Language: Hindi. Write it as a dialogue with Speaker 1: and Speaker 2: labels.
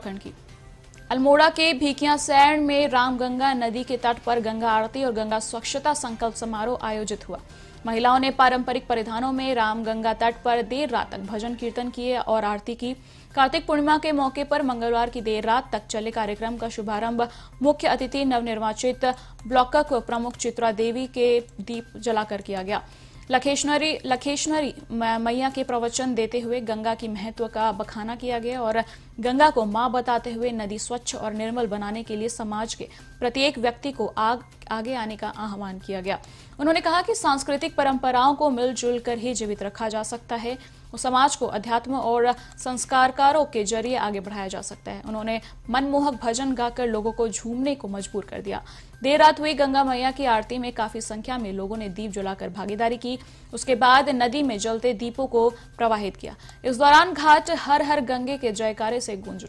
Speaker 1: उत्तराखंड की
Speaker 2: अल्मोड़ा के भीकिया सैण में रामगंगा नदी के तट पर गंगा आरती और गंगा स्वच्छता संकल्प समारोह आयोजित हुआ महिलाओं ने पारंपरिक परिधानों में रामगंगा तट पर देर रात तक भजन कीर्तन किए और आरती की कार्तिक पूर्णिमा के मौके पर मंगलवार की देर रात तक चले कार्यक्रम का शुभारंभ मुख्य अतिथि नवनिर्वाचित ब्लॉक प्रमुख चित्रा देवी के दीप जलाकर किया गया लखेश्वरी लखेश्वरी मैया के प्रवचन देते हुए गंगा की महत्व का बखाना किया गया और गंगा को माँ बताते हुए नदी स्वच्छ और निर्मल बनाने के लिए समाज के प्रत्येक व्यक्ति को आग आगे आने का आह्वान किया गया उन्होंने कहा कि सांस्कृतिक परंपराओं को मिलजुल कर ही जीवित रखा जा सकता है समाज को अध्यात्म और संस्कारकारों के जरिए आगे बढ़ाया जा सकता है उन्होंने मनमोहक भजन गाकर लोगों को झूमने को मजबूर कर दिया देर रात हुई गंगा मैया की आरती में काफी संख्या में लोगों ने दीप जलाकर भागीदारी की उसके बाद नदी में जलते दीपों को प्रवाहित किया इस दौरान घाट हर हर गंगे के जयकारे से गूंज